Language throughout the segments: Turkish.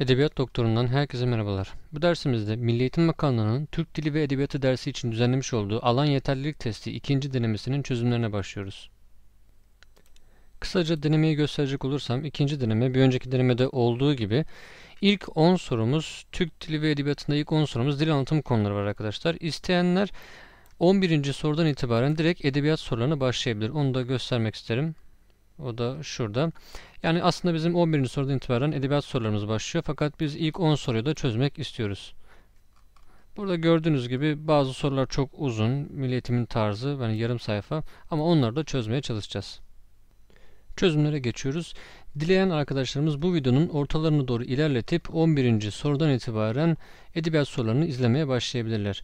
Edebiyat Doktoru'ndan herkese merhabalar. Bu dersimizde Milli Eğitim Bakanlığı'nın Türk Dili ve Edebiyatı dersi için düzenlemiş olduğu alan yeterlilik testi ikinci denemesinin çözümlerine başlıyoruz. Kısaca denemeyi gösterecek olursam ikinci deneme bir önceki denemede olduğu gibi ilk 10 sorumuz Türk Dili ve Edebiyatı'nda ilk 10 sorumuz dil anlatım konuları var arkadaşlar. İsteyenler 11. sorudan itibaren direkt edebiyat sorularına başlayabilir. Onu da göstermek isterim. O da şurada. Yani aslında bizim 11. sorudan itibaren edebiyat sorularımız başlıyor. Fakat biz ilk 10 soruyu da çözmek istiyoruz. Burada gördüğünüz gibi bazı sorular çok uzun. Milletimin tarzı yani yarım sayfa. Ama onları da çözmeye çalışacağız. Çözümlere geçiyoruz. Dileyen arkadaşlarımız bu videonun ortalarını doğru ilerletip 11. sorudan itibaren edebiyat sorularını izlemeye başlayabilirler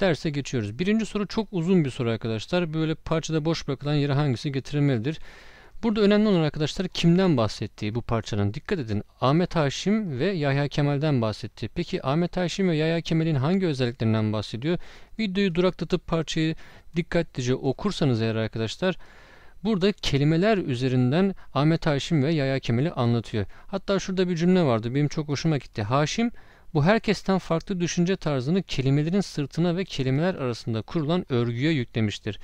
derse geçiyoruz. Birinci soru çok uzun bir soru arkadaşlar. Böyle parçada boş bırakılan yere hangisi getirilmelidir? Burada önemli olan arkadaşlar kimden bahsettiği bu parçanın. Dikkat edin Ahmet Haşim ve Yahya Kemal'den bahsetti. Peki Ahmet Haşim ve Yahya Kemal'in hangi özelliklerinden bahsediyor? Videoyu duraklatıp parçayı dikkatlice okursanız eğer arkadaşlar burada kelimeler üzerinden Ahmet Haşim ve Yahya Kemal'i anlatıyor. Hatta şurada bir cümle vardı benim çok hoşuma gitti. Haşim bu herkesten farklı düşünce tarzını kelimelerin sırtına ve kelimeler arasında kurulan örgüye yüklemiştir.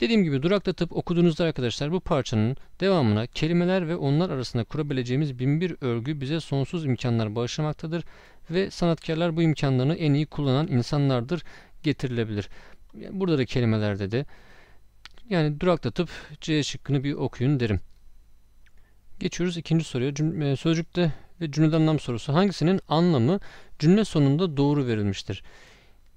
Dediğim gibi duraklatıp okuduğunuzda arkadaşlar bu parçanın devamına kelimeler ve onlar arasında kurabileceğimiz binbir örgü bize sonsuz imkanlar bağışlamaktadır ve sanatkarlar bu imkanlarını en iyi kullanan insanlardır getirilebilir. Burada da kelimelerde de yani duraklatıp C şıkkını bir okuyun derim. Geçiyoruz ikinci soruya. E, sözcükte ve cümlede anlam sorusu hangisinin anlamı cümle sonunda doğru verilmiştir?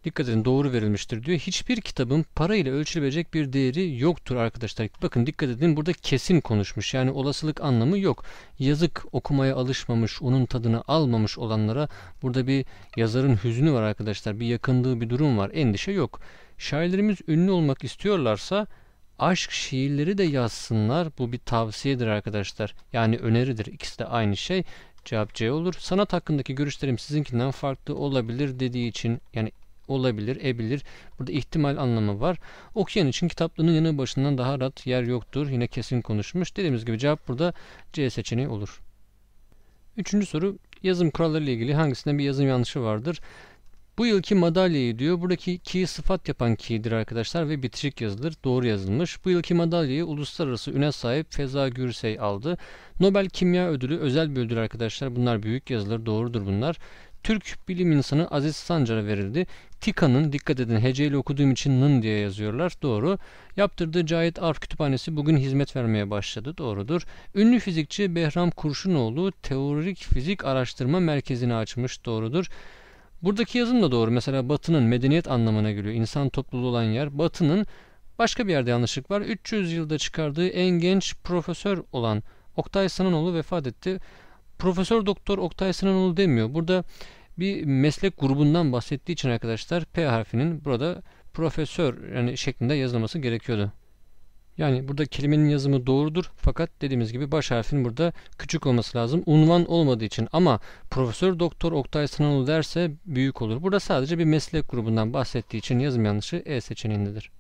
Dikkat edin doğru verilmiştir diyor. Hiçbir kitabın para ile ölçülebilecek bir değeri yoktur arkadaşlar. Bakın dikkat edin burada kesin konuşmuş. Yani olasılık anlamı yok. Yazık okumaya alışmamış, onun tadını almamış olanlara burada bir yazarın hüznü var arkadaşlar. Bir yakındığı bir durum var. Endişe yok. Şairlerimiz ünlü olmak istiyorlarsa aşk şiirleri de yazsınlar. Bu bir tavsiyedir arkadaşlar. Yani öneridir. İkisi de aynı şey. Cevap C olur. Sanat hakkındaki görüşlerim sizinkinden farklı olabilir dediği için yani olabilir, ebilir. Burada ihtimal anlamı var. Okuyan için kitaplığının yanı başından daha rahat yer yoktur. Yine kesin konuşmuş. Dediğimiz gibi cevap burada C seçeneği olur. Üçüncü soru yazım kuralları ile ilgili hangisinde bir yazım yanlışı vardır? Bu yılki madalyayı diyor. Buradaki ki sıfat yapan ki'dir arkadaşlar ve bitişik yazılır. Doğru yazılmış. Bu yılki madalyayı uluslararası üne sahip Feza Gürsey aldı. Nobel Kimya Ödülü özel bir ödül arkadaşlar. Bunlar büyük yazılır. Doğrudur bunlar. Türk bilim insanı Aziz Sancar'a verildi. Tika'nın dikkat edin heceyle okuduğum için nın diye yazıyorlar. Doğru. Yaptırdığı Cahit Arf Kütüphanesi bugün hizmet vermeye başladı. Doğrudur. Ünlü fizikçi Behram Kurşunoğlu Teorik Fizik Araştırma Merkezi'ni açmış. Doğrudur. Buradaki yazım da doğru. Mesela Batı'nın medeniyet anlamına geliyor. İnsan topluluğu olan yer. Batı'nın başka bir yerde yanlışlık var. 300 yılda çıkardığı en genç profesör olan Oktay Sananoğlu vefat etti. Profesör Doktor Oktay Sinanoğlu demiyor. Burada bir meslek grubundan bahsettiği için arkadaşlar P harfinin burada profesör yani şeklinde yazılması gerekiyordu. Yani burada kelimenin yazımı doğrudur fakat dediğimiz gibi baş harfin burada küçük olması lazım. Unvan olmadığı için ama Profesör Doktor Oktay Sınanoğlu derse büyük olur. Burada sadece bir meslek grubundan bahsettiği için yazım yanlışı E seçeneğindedir.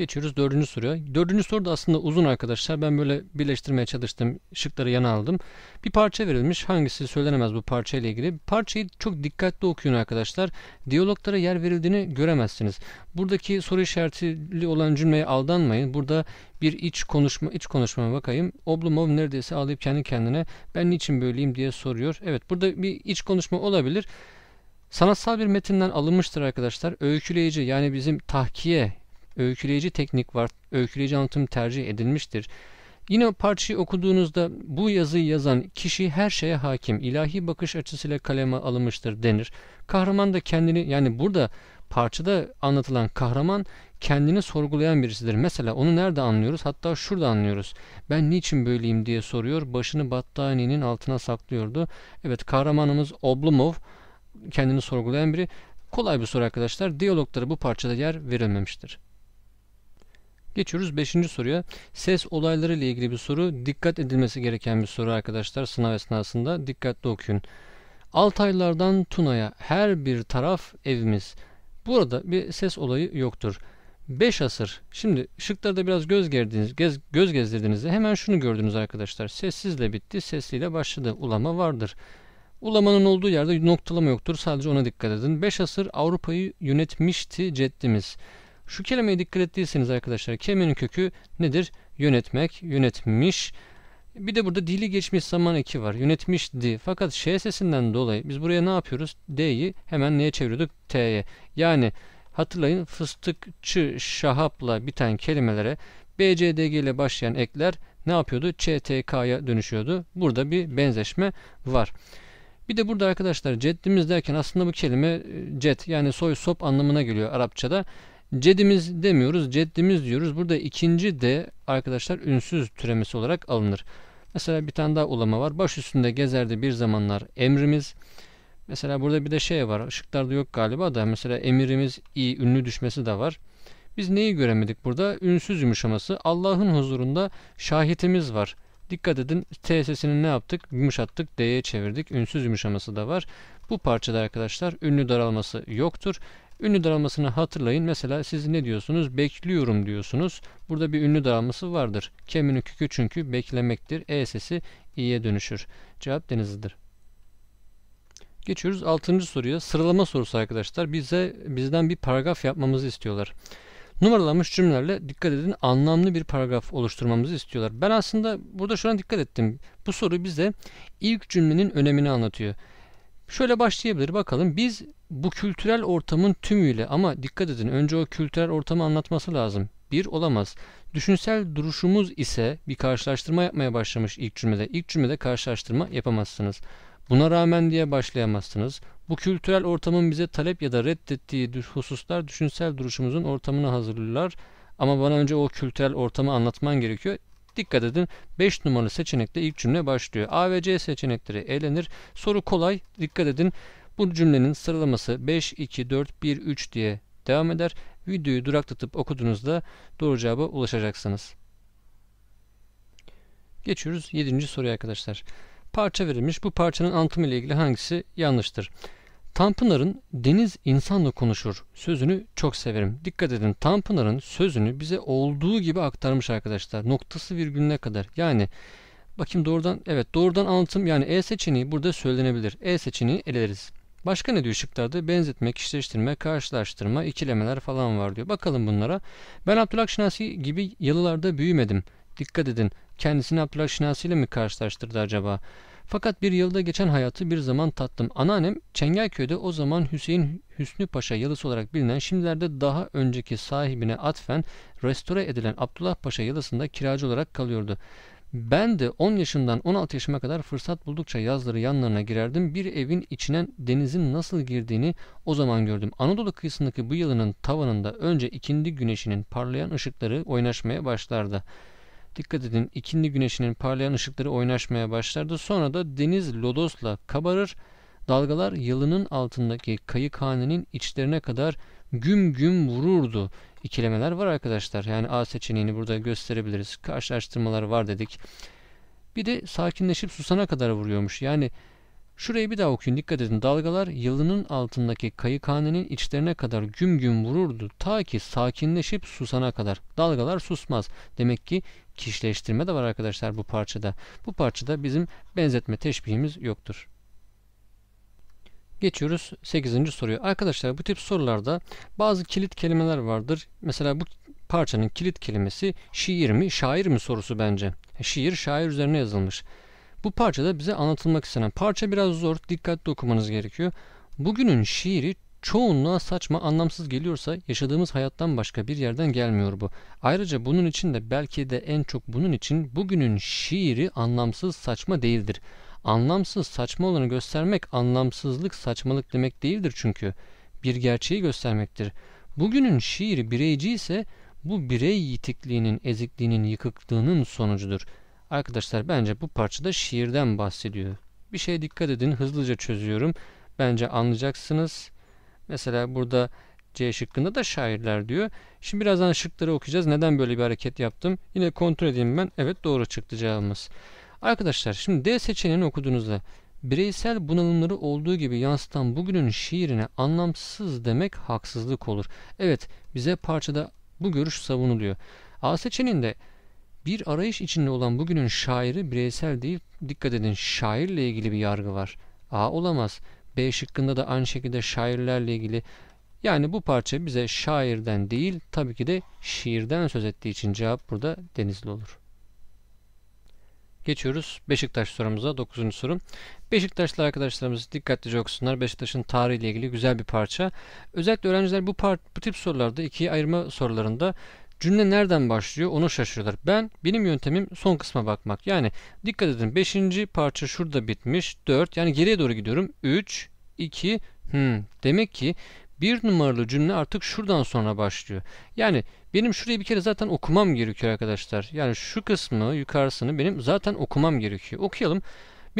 Geçiyoruz dördüncü soruya. Dördüncü soru da aslında uzun arkadaşlar. Ben böyle birleştirmeye çalıştım. Şıkları yana aldım. Bir parça verilmiş. Hangisi söylenemez bu parça ile ilgili. Parçayı çok dikkatli okuyun arkadaşlar. Diyaloglara yer verildiğini göremezsiniz. Buradaki soru işaretli olan cümleye aldanmayın. Burada bir iç konuşma iç konuşmama bakayım. Oblomov neredeyse ağlayıp kendi kendine ben niçin böyleyim diye soruyor. Evet burada bir iç konuşma olabilir. Sanatsal bir metinden alınmıştır arkadaşlar. Öyküleyici yani bizim tahkiye öyküleyici teknik var, öyküleyici anlatım tercih edilmiştir. Yine parçayı okuduğunuzda bu yazıyı yazan kişi her şeye hakim, ilahi bakış açısıyla kaleme alınmıştır denir. Kahraman da kendini yani burada parçada anlatılan kahraman kendini sorgulayan birisidir. Mesela onu nerede anlıyoruz? Hatta şurada anlıyoruz. Ben niçin böyleyim diye soruyor. Başını battaniyenin altına saklıyordu. Evet kahramanımız Oblomov kendini sorgulayan biri. Kolay bir soru arkadaşlar. Diyaloglara bu parçada yer verilmemiştir. Geçiyoruz 5. soruya. Ses olayları ile ilgili bir soru. Dikkat edilmesi gereken bir soru arkadaşlar sınav esnasında. Dikkatli okuyun. Altaylardan Tuna'ya her bir taraf evimiz. Burada bir ses olayı yoktur. 5 asır. Şimdi şıklarda biraz göz gerdiniz, gez, göz gezdirdiğinizde hemen şunu gördünüz arkadaşlar. Sessizle bitti, sesliyle başladı. Ulama vardır. Ulamanın olduğu yerde noktalama yoktur. Sadece ona dikkat edin. 5 asır Avrupa'yı yönetmişti ceddimiz. Şu kelimeye dikkat ettiyseniz arkadaşlar kelimenin kökü nedir? Yönetmek, yönetmiş. Bir de burada dili geçmiş zaman eki var. Yönetmişti. Fakat ş sesinden dolayı biz buraya ne yapıyoruz? D'yi hemen neye çeviriyorduk? T'ye. Yani hatırlayın fıstıkçı şahapla biten kelimelere BCDG ile başlayan ekler ne yapıyordu? ÇTK'ya dönüşüyordu. Burada bir benzeşme var. Bir de burada arkadaşlar ceddimiz derken aslında bu kelime e, cet yani soy sop anlamına geliyor Arapçada. Cedimiz demiyoruz, ceddimiz diyoruz. Burada ikinci de arkadaşlar ünsüz türemesi olarak alınır. Mesela bir tane daha ulama var. Baş üstünde gezerdi bir zamanlar emrimiz. Mesela burada bir de şey var. Şıklarda yok galiba da mesela emirimiz i ünlü düşmesi de var. Biz neyi göremedik burada? Ünsüz yumuşaması. Allah'ın huzurunda şahitimiz var. Dikkat edin T sesini ne yaptık? Yumuşattık. D'ye çevirdik. Ünsüz yumuşaması da var. Bu parçada arkadaşlar ünlü daralması yoktur. Ünlü daralmasını hatırlayın. Mesela siz ne diyorsunuz? Bekliyorum diyorsunuz. Burada bir ünlü daralması vardır. Keminin kükü çünkü beklemektir. E sesi i'ye dönüşür. Cevap denizlidir. Geçiyoruz 6. soruya. Sıralama sorusu arkadaşlar. Bize bizden bir paragraf yapmamızı istiyorlar. Numaralanmış cümlelerle dikkat edin anlamlı bir paragraf oluşturmamızı istiyorlar. Ben aslında burada şuna dikkat ettim. Bu soru bize ilk cümlenin önemini anlatıyor. Şöyle başlayabilir bakalım biz bu kültürel ortamın tümüyle ama dikkat edin önce o kültürel ortamı anlatması lazım. Bir olamaz. Düşünsel duruşumuz ise bir karşılaştırma yapmaya başlamış ilk cümlede. İlk cümlede karşılaştırma yapamazsınız. Buna rağmen diye başlayamazsınız. Bu kültürel ortamın bize talep ya da reddettiği hususlar düşünsel duruşumuzun ortamını hazırlar. Ama bana önce o kültürel ortamı anlatman gerekiyor. Dikkat edin 5 numaralı seçenekte ilk cümle başlıyor. A ve C seçenekleri elenir. Soru kolay. Dikkat edin. Bu cümlenin sıralaması 5, 2, 4, 1, 3 diye devam eder. Videoyu duraklatıp okuduğunuzda doğru cevaba ulaşacaksınız. Geçiyoruz 7. soruya arkadaşlar. Parça verilmiş. Bu parçanın anlatımı ile ilgili hangisi yanlıştır? Tanpınar'ın deniz insanla konuşur sözünü çok severim. Dikkat edin Tanpınar'ın sözünü bize olduğu gibi aktarmış arkadaşlar. Noktası virgülüne kadar. Yani bakayım doğrudan evet doğrudan anlatım yani E seçeneği burada söylenebilir. E seçeneğini eleriz. Başka ne diyor şıklarda? benzetme, kişileştirme, karşılaştırma, ikilemeler falan var diyor. Bakalım bunlara. Ben Abdülhak Şinasi gibi yalılarda büyümedim. Dikkat edin. Kendisini Abdülhak Şinasi ile mi karşılaştırdı acaba? Fakat bir yılda geçen hayatı bir zaman tattım. Anneannem Çengelköy'de o zaman Hüseyin Hüsnü Paşa yalısı olarak bilinen şimdilerde daha önceki sahibine atfen restore edilen Abdullah Paşa yalısında kiracı olarak kalıyordu. Ben de 10 yaşından 16 yaşıma kadar fırsat buldukça yazları yanlarına girerdim. Bir evin içine denizin nasıl girdiğini o zaman gördüm. Anadolu kıyısındaki bu yılının tavanında önce ikindi güneşinin parlayan ışıkları oynaşmaya başlardı. Dikkat edin ikindi güneşinin parlayan ışıkları oynaşmaya başlardı. Sonra da deniz lodosla kabarır. Dalgalar yılının altındaki kayıkhanenin içlerine kadar güm güm vururdu. İkilemeler var arkadaşlar. Yani A seçeneğini burada gösterebiliriz. Karşılaştırmalar var dedik. Bir de sakinleşip susana kadar vuruyormuş. Yani şurayı bir daha okuyun dikkat edin. Dalgalar yılının altındaki kayıkhanenin içlerine kadar güm güm vururdu. Ta ki sakinleşip susana kadar. Dalgalar susmaz. Demek ki kişileştirme de var arkadaşlar bu parçada. Bu parçada bizim benzetme teşbihimiz yoktur. Geçiyoruz 8. soruya. Arkadaşlar bu tip sorularda bazı kilit kelimeler vardır. Mesela bu parçanın kilit kelimesi şiir mi şair mi sorusu bence. E, şiir şair üzerine yazılmış. Bu parçada bize anlatılmak istenen parça biraz zor dikkatli okumanız gerekiyor. Bugünün şiiri çoğunluğa saçma anlamsız geliyorsa yaşadığımız hayattan başka bir yerden gelmiyor bu. Ayrıca bunun için de belki de en çok bunun için bugünün şiiri anlamsız saçma değildir. Anlamsız saçma olanı göstermek anlamsızlık saçmalık demek değildir çünkü. Bir gerçeği göstermektir. Bugünün şiiri bireyci ise bu birey yitikliğinin, ezikliğinin, yıkıklığının sonucudur. Arkadaşlar bence bu parçada şiirden bahsediyor. Bir şeye dikkat edin hızlıca çözüyorum. Bence anlayacaksınız. Mesela burada C şıkkında da şairler diyor. Şimdi birazdan şıkları okuyacağız. Neden böyle bir hareket yaptım? Yine kontrol edeyim ben. Evet doğru çıktı cevabımız. Arkadaşlar şimdi D seçeneğini okuduğunuzda bireysel bunalımları olduğu gibi yansıtan bugünün şiirine anlamsız demek haksızlık olur. Evet bize parçada bu görüş savunuluyor. A seçeneğinde bir arayış içinde olan bugünün şairi bireysel değil dikkat edin şairle ilgili bir yargı var. A olamaz. B şıkkında da aynı şekilde şairlerle ilgili yani bu parça bize şairden değil tabii ki de şiirden söz ettiği için cevap burada Denizli olur. Geçiyoruz Beşiktaş sorumuza 9. sorum. Beşiktaşlı arkadaşlarımız dikkatlice okusunlar. Beşiktaş'ın tarihiyle ilgili güzel bir parça. Özellikle öğrenciler bu, part, bu tip sorularda iki ayırma sorularında Cümle nereden başlıyor onu şaşırıyorlar. Ben benim yöntemim son kısma bakmak. Yani dikkat edin 5. parça şurada bitmiş 4 yani geriye doğru gidiyorum 3 2 hmm. demek ki bir numaralı cümle artık şuradan sonra başlıyor. Yani benim şurayı bir kere zaten okumam gerekiyor arkadaşlar. Yani şu kısmı yukarısını benim zaten okumam gerekiyor. Okuyalım.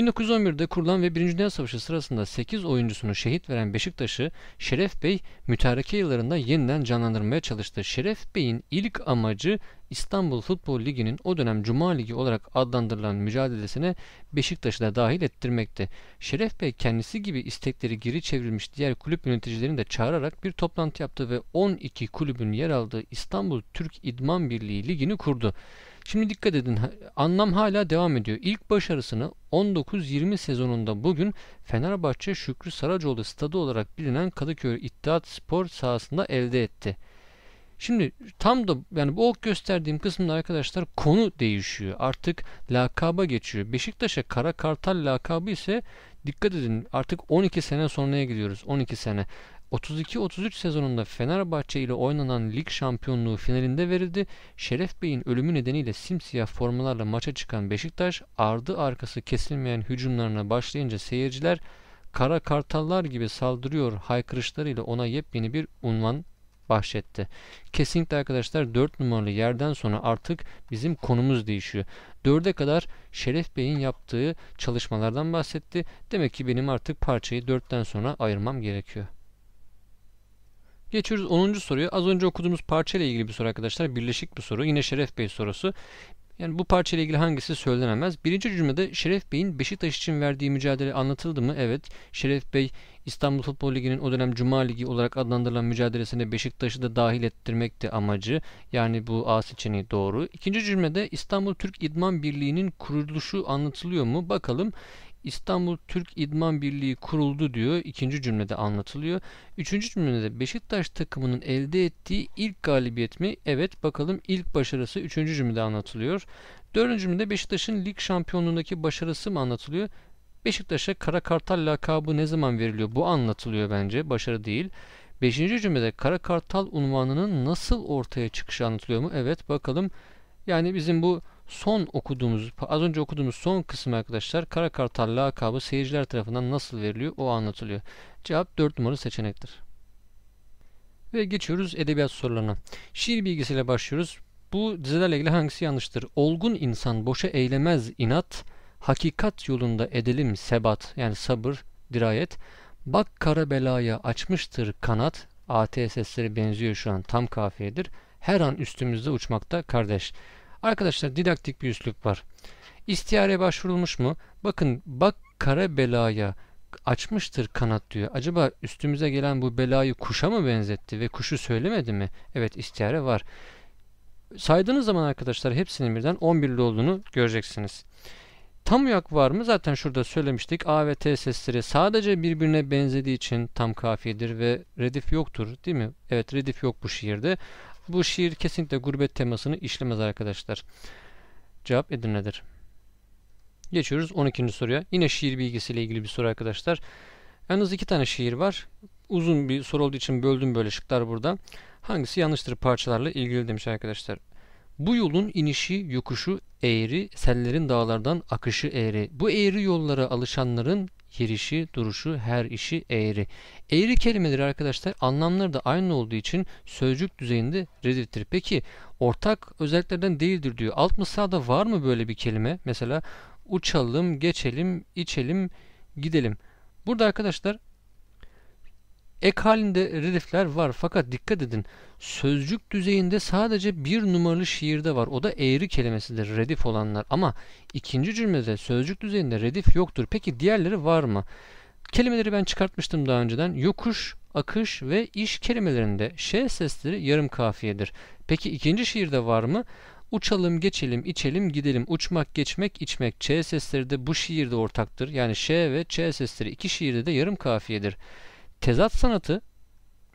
1911'de kurulan ve 1. Dünya Savaşı sırasında 8 oyuncusunu şehit veren Beşiktaş'ı Şeref Bey mütareke yıllarında yeniden canlandırmaya çalıştı. Şeref Bey'in ilk amacı İstanbul Futbol Ligi'nin o dönem Cuma Ligi olarak adlandırılan mücadelesine Beşiktaş'ı da dahil ettirmekte. Şeref Bey kendisi gibi istekleri geri çevrilmiş diğer kulüp yöneticilerini de çağırarak bir toplantı yaptı ve 12 kulübün yer aldığı İstanbul Türk İdman Birliği Ligi'ni kurdu. Şimdi dikkat edin anlam hala devam ediyor. İlk başarısını 19-20 sezonunda bugün Fenerbahçe Şükrü Saracoğlu stadı olarak bilinen Kadıköy İttihat Spor sahasında elde etti. Şimdi tam da yani bu ok gösterdiğim kısımda arkadaşlar konu değişiyor. Artık lakaba geçiyor. Beşiktaş'a Kara Kartal lakabı ise dikkat edin artık 12 sene sonraya gidiyoruz. 12 sene. 32-33 sezonunda Fenerbahçe ile oynanan lig şampiyonluğu finalinde verildi. Şeref Bey'in ölümü nedeniyle simsiyah formalarla maça çıkan Beşiktaş ardı arkası kesilmeyen hücumlarına başlayınca seyirciler kara kartallar gibi saldırıyor haykırışlarıyla ona yepyeni bir unvan bahşetti. Kesinlikle arkadaşlar 4 numaralı yerden sonra artık bizim konumuz değişiyor. 4'e kadar Şeref Bey'in yaptığı çalışmalardan bahsetti. Demek ki benim artık parçayı 4'ten sonra ayırmam gerekiyor. Geçiyoruz 10. soruya. Az önce okuduğumuz parça ile ilgili bir soru arkadaşlar. Birleşik bir soru. Yine Şeref Bey sorusu. Yani bu parçayla ilgili hangisi söylenemez. Birinci cümlede Şeref Bey'in Beşiktaş için verdiği mücadele anlatıldı mı? Evet. Şeref Bey İstanbul Futbol Ligi'nin o dönem Cuma Ligi olarak adlandırılan mücadelesine Beşiktaş'ı da dahil ettirmekti amacı. Yani bu A seçeneği doğru. İkinci cümlede İstanbul Türk İdman Birliği'nin kuruluşu anlatılıyor mu? Bakalım. İstanbul Türk İdman Birliği kuruldu diyor. İkinci cümlede anlatılıyor. Üçüncü cümlede Beşiktaş takımının elde ettiği ilk galibiyet mi? Evet bakalım ilk başarısı üçüncü cümlede anlatılıyor. Dördüncü cümlede Beşiktaş'ın lig şampiyonluğundaki başarısı mı anlatılıyor? Beşiktaş'a Kara Kartal lakabı ne zaman veriliyor? Bu anlatılıyor bence. Başarı değil. Beşinci cümlede Kara Kartal unvanının nasıl ortaya çıkışı anlatılıyor mu? Evet bakalım. Yani bizim bu son okuduğumuz, az önce okuduğumuz son kısım arkadaşlar Kara Kartal lakabı seyirciler tarafından nasıl veriliyor o anlatılıyor. Cevap 4 numaralı seçenektir. Ve geçiyoruz edebiyat sorularına. Şiir bilgisiyle başlıyoruz. Bu dizelerle ilgili hangisi yanlıştır? Olgun insan boşa eylemez inat, hakikat yolunda edelim sebat yani sabır, dirayet. Bak kara belaya açmıştır kanat. AT sesleri benziyor şu an tam kafiyedir. Her an üstümüzde uçmakta kardeş. Arkadaşlar didaktik bir üslup var. İstiyare başvurulmuş mu? Bakın bak kara belaya açmıştır kanat diyor. Acaba üstümüze gelen bu belayı kuşa mı benzetti ve kuşu söylemedi mi? Evet istiyare var. Saydığınız zaman arkadaşlar hepsinin birden 11'li olduğunu göreceksiniz. Tam uyak var mı? Zaten şurada söylemiştik. A ve T sesleri sadece birbirine benzediği için tam kafiyedir ve redif yoktur değil mi? Evet redif yok bu şiirde. Bu şiir kesinlikle gurbet temasını işlemez arkadaşlar. Cevap Edirne'dir. Geçiyoruz 12. soruya. Yine şiir bilgisiyle ilgili bir soru arkadaşlar. Yalnız iki tane şiir var. Uzun bir soru olduğu için böldüm böyle şıklar burada. Hangisi yanlıştır parçalarla ilgili demiş arkadaşlar. Bu yolun inişi, yokuşu eğri, sellerin dağlardan akışı eğri. Bu eğri yollara alışanların Yerişi, duruşu, her işi eğri. Eğri kelimeleri arkadaşlar anlamları da aynı olduğu için sözcük düzeyinde redittir. Peki ortak özelliklerden değildir diyor. Alt mısrada var mı böyle bir kelime? Mesela uçalım, geçelim, içelim, gidelim. Burada arkadaşlar Ek halinde redifler var fakat dikkat edin sözcük düzeyinde sadece bir numaralı şiirde var. O da eğri kelimesidir redif olanlar ama ikinci cümlede sözcük düzeyinde redif yoktur. Peki diğerleri var mı? Kelimeleri ben çıkartmıştım daha önceden. Yokuş, akış ve iş kelimelerinde ş sesleri yarım kafiyedir. Peki ikinci şiirde var mı? Uçalım, geçelim, içelim, gidelim. Uçmak, geçmek, içmek. Ç sesleri de bu şiirde ortaktır. Yani ş ve ç sesleri iki şiirde de yarım kafiyedir. Tezat sanatı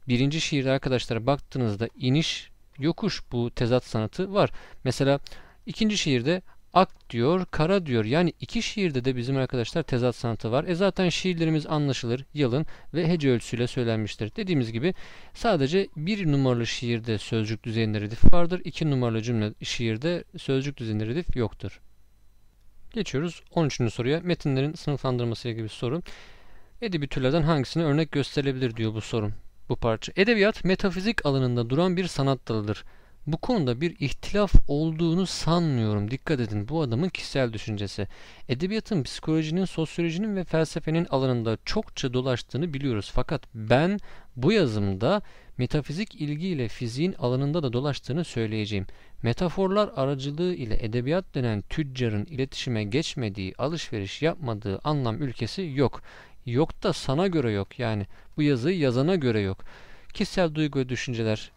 birinci şiirde arkadaşlara baktığınızda iniş yokuş bu tezat sanatı var. Mesela ikinci şiirde ak diyor, kara diyor. Yani iki şiirde de bizim arkadaşlar tezat sanatı var. E zaten şiirlerimiz anlaşılır, yalın ve hece ölçüsüyle söylenmiştir. Dediğimiz gibi sadece bir numaralı şiirde sözcük düzeyinde redif vardır. iki numaralı cümle şiirde sözcük düzeyinde redif yoktur. Geçiyoruz 13. soruya. Metinlerin sınıflandırması gibi bir soru. Edebi türlerden hangisine örnek gösterilebilir diyor bu sorun. Bu parça. Edebiyat metafizik alanında duran bir sanat dalıdır. Bu konuda bir ihtilaf olduğunu sanmıyorum. Dikkat edin bu adamın kişisel düşüncesi. Edebiyatın psikolojinin, sosyolojinin ve felsefenin alanında çokça dolaştığını biliyoruz. Fakat ben bu yazımda metafizik ilgiyle fiziğin alanında da dolaştığını söyleyeceğim. Metaforlar aracılığı ile edebiyat denen tüccarın iletişime geçmediği, alışveriş yapmadığı anlam ülkesi yok. Yok da sana göre yok. Yani bu yazıyı yazana göre yok. Kişisel duygu ve düşünceler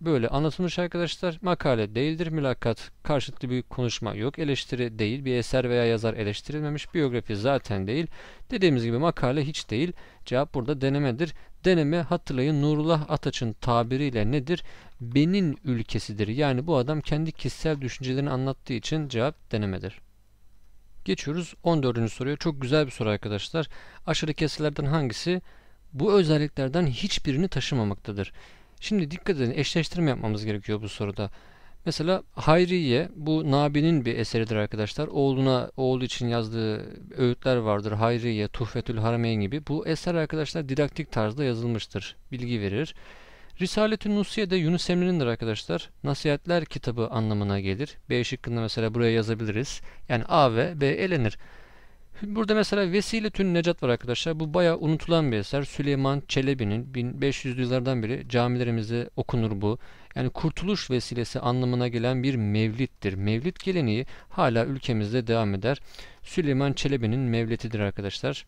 böyle anlatılmış arkadaşlar. Makale değildir. Mülakat karşıtlı bir konuşma yok. Eleştiri değil. Bir eser veya yazar eleştirilmemiş. Biyografi zaten değil. Dediğimiz gibi makale hiç değil. Cevap burada denemedir. Deneme hatırlayın Nurullah Ataç'ın tabiriyle nedir? Benin ülkesidir. Yani bu adam kendi kişisel düşüncelerini anlattığı için cevap denemedir. Geçiyoruz 14. soruya. Çok güzel bir soru arkadaşlar. Aşırı kesilerden hangisi bu özelliklerden hiçbirini taşımamaktadır? Şimdi dikkat edin eşleştirme yapmamız gerekiyor bu soruda. Mesela Hayriye bu Nabi'nin bir eseridir arkadaşlar. Oğluna oğlu için yazdığı öğütler vardır. Hayriye, Tuhfetül Harameyn gibi. Bu eser arkadaşlar didaktik tarzda yazılmıştır. Bilgi verir. Risalet-i Nusiye de Yunus Emre'nindir arkadaşlar. Nasihatler kitabı anlamına gelir. B şıkkında mesela buraya yazabiliriz. Yani A ve B elenir. Burada mesela Vesile Tün Necat var arkadaşlar. Bu baya unutulan bir eser. Süleyman Çelebi'nin 1500'lü yıllardan beri camilerimizde okunur bu. Yani kurtuluş vesilesi anlamına gelen bir mevlittir. Mevlit geleneği hala ülkemizde devam eder. Süleyman Çelebi'nin mevletidir arkadaşlar.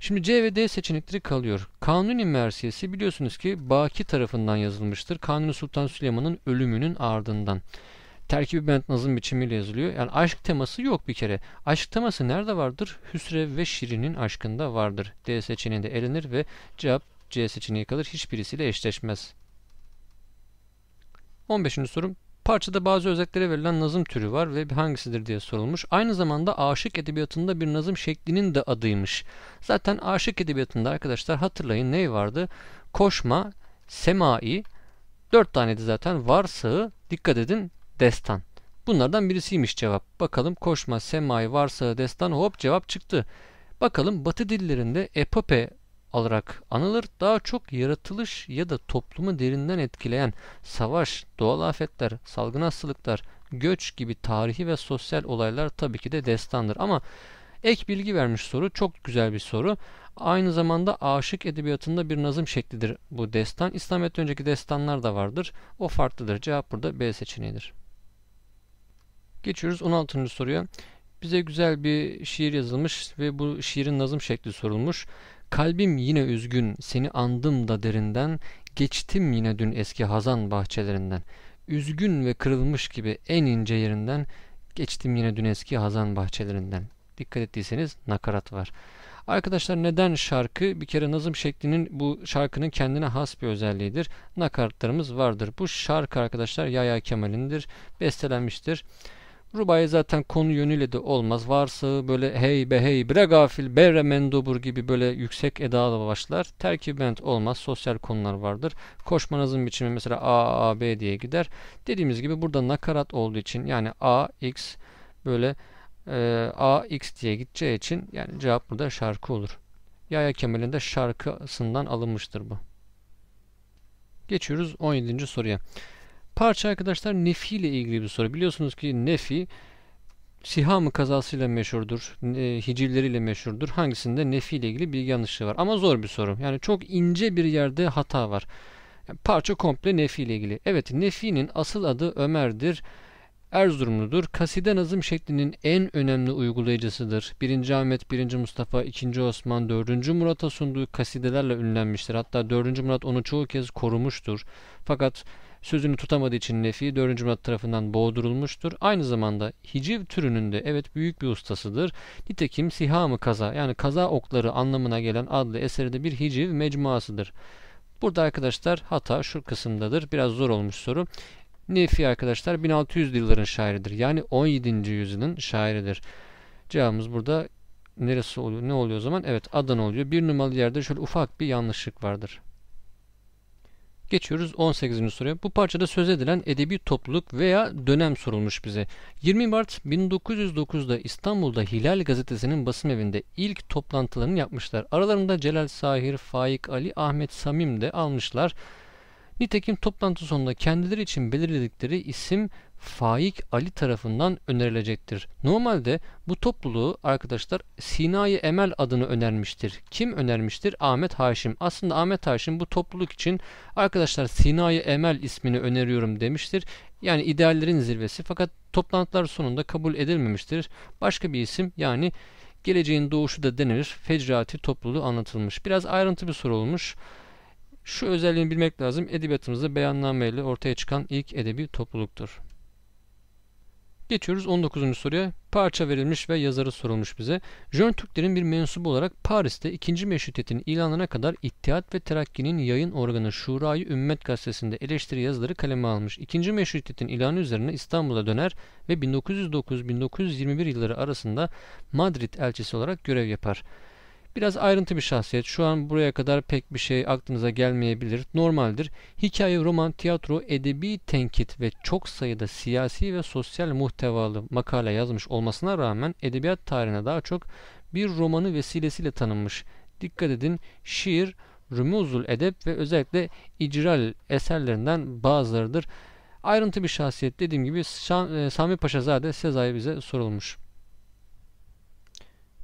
Şimdi C ve D seçenekleri kalıyor. Kanuni Mersiyesi biliyorsunuz ki Baki tarafından yazılmıştır. Kanuni Sultan Süleyman'ın ölümünün ardından. Terkibi bent nazım biçimiyle yazılıyor. Yani aşk teması yok bir kere. Aşk teması nerede vardır? Hüsrev ve Şirin'in aşkında vardır. D seçeneğinde elenir ve cevap C seçeneği kalır. Hiçbirisiyle eşleşmez. 15. sorum Parçada bazı özetlere verilen nazım türü var ve hangisidir diye sorulmuş. Aynı zamanda aşık edebiyatında bir nazım şeklinin de adıymış. Zaten aşık edebiyatında arkadaşlar hatırlayın ne vardı? Koşma, semai, dört taneydi zaten varsağı dikkat edin destan. Bunlardan birisiymiş cevap. Bakalım koşma, semai, varsağı, destan hop cevap çıktı. Bakalım batı dillerinde epope olarak anılır. Daha çok yaratılış ya da toplumu derinden etkileyen savaş, doğal afetler, salgın hastalıklar, göç gibi tarihi ve sosyal olaylar tabii ki de destandır. Ama ek bilgi vermiş soru çok güzel bir soru. Aynı zamanda aşık edebiyatında bir nazım şeklidir bu destan. İslamiyet'ten önceki destanlar da vardır. O farklıdır. Cevap burada B seçeneğidir. Geçiyoruz 16. soruya. Bize güzel bir şiir yazılmış ve bu şiirin nazım şekli sorulmuş. Kalbim yine üzgün, seni andım da derinden, geçtim yine dün eski hazan bahçelerinden. Üzgün ve kırılmış gibi en ince yerinden, geçtim yine dün eski hazan bahçelerinden. Dikkat ettiyseniz nakarat var. Arkadaşlar neden şarkı? Bir kere nazım şeklinin bu şarkının kendine has bir özelliğidir. Nakaratlarımız vardır. Bu şarkı arkadaşlar yaya Kemal'indir. Bestelenmiştir. Rubay zaten konu yönüyle de olmaz. Varsa böyle hey be hey bre gafil bere mendobur gibi böyle yüksek edada başlar. Terkib bent olmaz. Sosyal konular vardır. Koşmanızın biçimi mesela A, A, B diye gider. Dediğimiz gibi burada nakarat olduğu için yani A, X böyle e, A, X diye gideceği için yani cevap burada şarkı olur. Yaya Kemal'in de şarkısından alınmıştır bu. Geçiyoruz 17. soruya. Parça arkadaşlar nefi ile ilgili bir soru. Biliyorsunuz ki nefi Siham kazasıyla meşhurdur. E, hicilleriyle meşhurdur. Hangisinde nefi ile ilgili bilgi yanlışlığı var. Ama zor bir soru. Yani çok ince bir yerde hata var. Yani parça komple nefi ile ilgili. Evet nefinin asıl adı Ömer'dir. Erzurumludur. Kaside nazım şeklinin en önemli uygulayıcısıdır. 1. Ahmet, 1. Mustafa, 2. Osman, 4. Murat'a sunduğu kasidelerle ünlenmiştir. Hatta 4. Murat onu çoğu kez korumuştur. Fakat sözünü tutamadığı için nefi 4. Murat tarafından boğdurulmuştur. Aynı zamanda hiciv türünün de evet büyük bir ustasıdır. Nitekim sihamı kaza yani kaza okları anlamına gelen adlı eseri bir hiciv mecmuasıdır. Burada arkadaşlar hata şu kısımdadır. Biraz zor olmuş soru. Nefi arkadaşlar 1600 yılların şairidir. Yani 17. yüzyılın şairidir. Cevabımız burada neresi oluyor? Ne oluyor o zaman? Evet Adana oluyor. Bir numaralı yerde şöyle ufak bir yanlışlık vardır. Geçiyoruz 18. soruya. Bu parçada söz edilen edebi topluluk veya dönem sorulmuş bize. 20 Mart 1909'da İstanbul'da Hilal gazetesinin basım evinde ilk toplantılarını yapmışlar. Aralarında Celal Sahir, Faik Ali, Ahmet Samim de almışlar. Nitekim toplantı sonunda kendileri için belirledikleri isim Faik Ali tarafından önerilecektir. Normalde bu topluluğu arkadaşlar Sina'yı Emel adını önermiştir. Kim önermiştir? Ahmet Haşim. Aslında Ahmet Haşim bu topluluk için arkadaşlar Sina'yı Emel ismini öneriyorum demiştir. Yani ideallerin zirvesi fakat toplantılar sonunda kabul edilmemiştir. Başka bir isim yani geleceğin doğuşu da denilir. Fecrati topluluğu anlatılmış. Biraz ayrıntı bir soru olmuş. Şu özelliğini bilmek lazım. Edebiyatımızda beyannameyle ortaya çıkan ilk edebi topluluktur. Geçiyoruz 19. soruya. Parça verilmiş ve yazarı sorulmuş bize. Jön Türklerin bir mensubu olarak Paris'te 2. Meşrutiyet'in ilanına kadar İttihat ve Terakki'nin yayın organı Şura'yı Ümmet gazetesinde eleştiri yazıları kaleme almış. 2. Meşrutiyet'in ilanı üzerine İstanbul'a döner ve 1909-1921 yılları arasında Madrid elçisi olarak görev yapar. Biraz ayrıntı bir şahsiyet. Şu an buraya kadar pek bir şey aklınıza gelmeyebilir. Normaldir. Hikaye, roman, tiyatro, edebi tenkit ve çok sayıda siyasi ve sosyal muhtevalı makale yazmış olmasına rağmen edebiyat tarihine daha çok bir romanı vesilesiyle tanınmış. Dikkat edin şiir, rümuzul edep ve özellikle icral eserlerinden bazılarıdır. Ayrıntı bir şahsiyet dediğim gibi e, Sami Paşazade Sezai bize sorulmuş.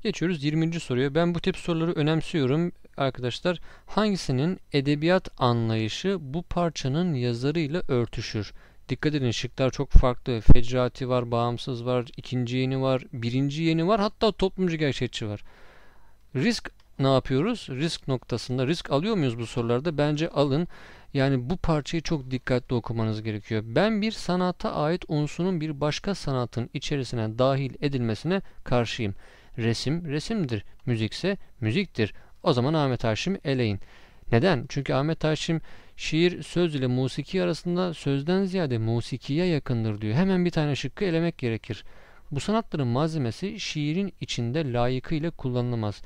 Geçiyoruz 20. soruya. Ben bu tip soruları önemsiyorum arkadaşlar. Hangisinin edebiyat anlayışı bu parçanın yazarıyla örtüşür? Dikkat edin şıklar çok farklı. Fecrati var, bağımsız var, ikinci yeni var, birinci yeni var. Hatta toplumcu gerçekçi var. Risk ne yapıyoruz? Risk noktasında risk alıyor muyuz bu sorularda? Bence alın. Yani bu parçayı çok dikkatli okumanız gerekiyor. Ben bir sanata ait unsurun bir başka sanatın içerisine dahil edilmesine karşıyım resim resimdir, müzikse müziktir. O zaman Ahmet Haşim eleyin. Neden? Çünkü Ahmet Haşim şiir söz ile musiki arasında sözden ziyade musikiye yakındır diyor. Hemen bir tane şıkkı elemek gerekir. Bu sanatların malzemesi şiirin içinde layıkıyla kullanılamaz.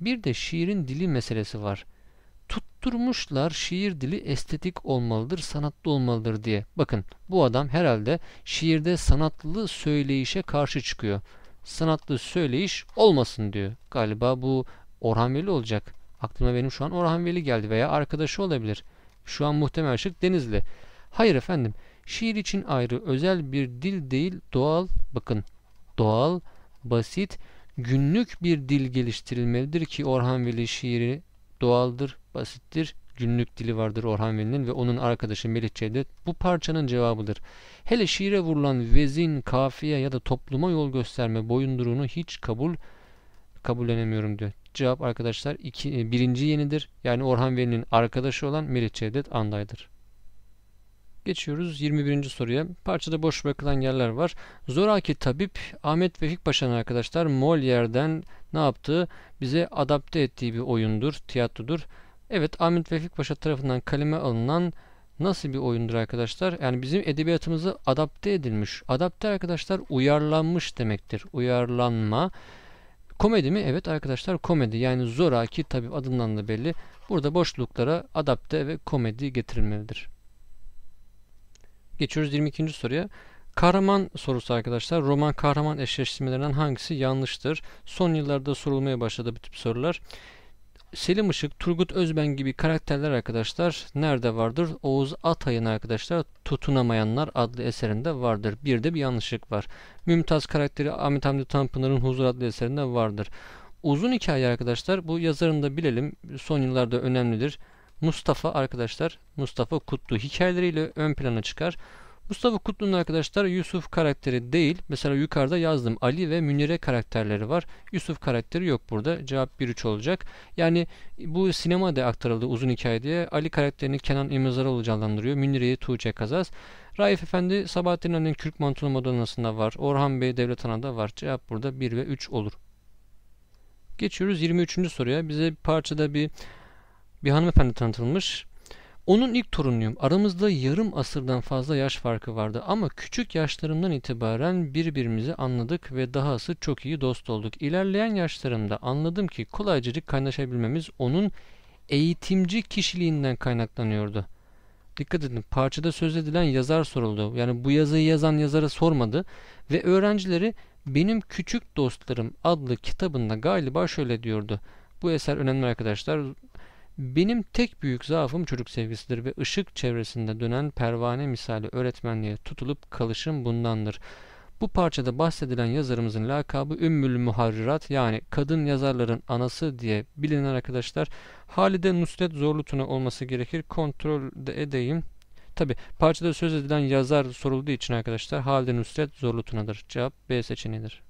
Bir de şiirin dili meselesi var. Tutturmuşlar şiir dili estetik olmalıdır, sanatlı olmalıdır diye. Bakın bu adam herhalde şiirde sanatlı söyleyişe karşı çıkıyor sanatlı söyleyiş olmasın diyor. Galiba bu Orhan Veli olacak. Aklıma benim şu an Orhan Veli geldi veya arkadaşı olabilir. Şu an muhtemel şık Denizli. Hayır efendim. Şiir için ayrı özel bir dil değil doğal bakın doğal basit günlük bir dil geliştirilmelidir ki Orhan Veli şiiri doğaldır basittir günlük dili vardır Orhan Veli'nin ve onun arkadaşı Melih Cevdet bu parçanın cevabıdır. Hele şiire vurulan vezin, kafiye ya da topluma yol gösterme boyunduruğunu hiç kabul kabullenemiyorum diyor. Cevap arkadaşlar iki, e, birinci yenidir. Yani Orhan Veli'nin arkadaşı olan Melih Cevdet Anday'dır. Geçiyoruz 21. soruya. Parçada boş bırakılan yerler var. Zoraki tabip Ahmet Vefik Paşa'nın arkadaşlar Molière'den ne yaptığı bize adapte ettiği bir oyundur, tiyatrodur. Evet Ahmet Vefik Paşa tarafından kaleme alınan nasıl bir oyundur arkadaşlar? Yani bizim edebiyatımızı adapte edilmiş. Adapte arkadaşlar uyarlanmış demektir. Uyarlanma. Komedi mi? Evet arkadaşlar komedi. Yani zoraki tabi adından da belli. Burada boşluklara adapte ve komedi getirilmelidir. Geçiyoruz 22. soruya. Kahraman sorusu arkadaşlar. Roman kahraman eşleştirmelerinden hangisi yanlıştır? Son yıllarda sorulmaya başladı bu tip sorular. Selim Işık, Turgut Özben gibi karakterler arkadaşlar nerede vardır? Oğuz Atay'ın arkadaşlar Tutunamayanlar adlı eserinde vardır. Bir de bir yanlışlık var. Mümtaz karakteri Ahmet Hamdi Tanpınar'ın Huzur adlı eserinde vardır. Uzun hikaye arkadaşlar bu yazarını da bilelim. Son yıllarda önemlidir. Mustafa arkadaşlar Mustafa Kutlu hikayeleriyle ön plana çıkar. Mustafa Kutlu'nun arkadaşlar Yusuf karakteri değil. Mesela yukarıda yazdım Ali ve Münire karakterleri var. Yusuf karakteri yok burada. Cevap 1-3 olacak. Yani bu sinemada aktarıldı uzun hikaye diye. Ali karakterini Kenan İmazaroğlu canlandırıyor. Münire'yi Tuğçe Kazaz. Raif Efendi Sabahattin Ali'nin Kürk Mantolu Madonna'sında var. Orhan Bey Devlet Ana'da var. Cevap burada 1 ve 3 olur. Geçiyoruz 23. soruya. Bize bir parçada bir bir hanımefendi tanıtılmış. Onun ilk torunuyum. Aramızda yarım asırdan fazla yaş farkı vardı ama küçük yaşlarımdan itibaren birbirimizi anladık ve dahası çok iyi dost olduk. İlerleyen yaşlarımda anladım ki kolaycacık kaynaşabilmemiz onun eğitimci kişiliğinden kaynaklanıyordu. Dikkat edin parçada söz edilen yazar soruldu. Yani bu yazıyı yazan yazara sormadı ve öğrencileri benim küçük dostlarım adlı kitabında galiba şöyle diyordu. Bu eser önemli arkadaşlar benim tek büyük zaafım çocuk sevgisidir ve ışık çevresinde dönen pervane misali öğretmenliğe tutulup kalışım bundandır. Bu parçada bahsedilen yazarımızın lakabı Ümmül Muharrirat yani kadın yazarların anası diye bilinen arkadaşlar Halide Nusret Zorlutuna olması gerekir. Kontrol de edeyim. Tabi parçada söz edilen yazar sorulduğu için arkadaşlar Halide Nusret Zorlutuna'dır. Cevap B seçeneğidir.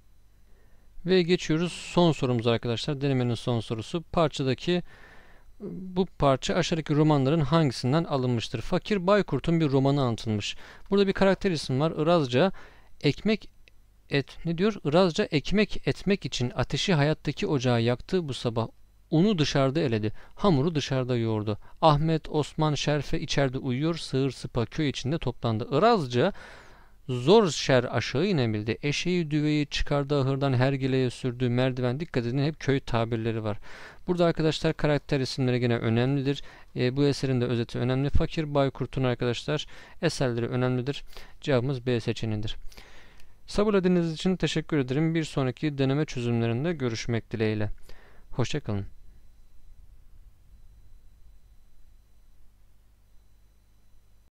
Ve geçiyoruz son sorumuz arkadaşlar. Denemenin son sorusu. Parçadaki bu parça aşağıdaki romanların hangisinden alınmıştır? Fakir Baykurt'un bir romanı anlatılmış. Burada bir karakter isim var. Irazca ekmek et ne diyor? Irazca ekmek etmek için ateşi hayattaki ocağı yaktı bu sabah. Unu dışarıda eledi. Hamuru dışarıda yoğurdu. Ahmet, Osman, Şerfe içeride uyuyor. Sığır sıpa köy içinde toplandı. Irazca Zor şer aşağı inebildi. Eşeği düveyi çıkardı ahırdan her hergileye sürdü merdiven dikkat edin hep köy tabirleri var. Burada arkadaşlar karakter isimleri gene önemlidir. E, bu eserin de özeti önemli. Fakir Baykurt'un arkadaşlar eserleri önemlidir. Cevabımız B seçenindir. Sabırla ediniz için teşekkür ederim. Bir sonraki deneme çözümlerinde görüşmek dileğiyle. Hoşçakalın.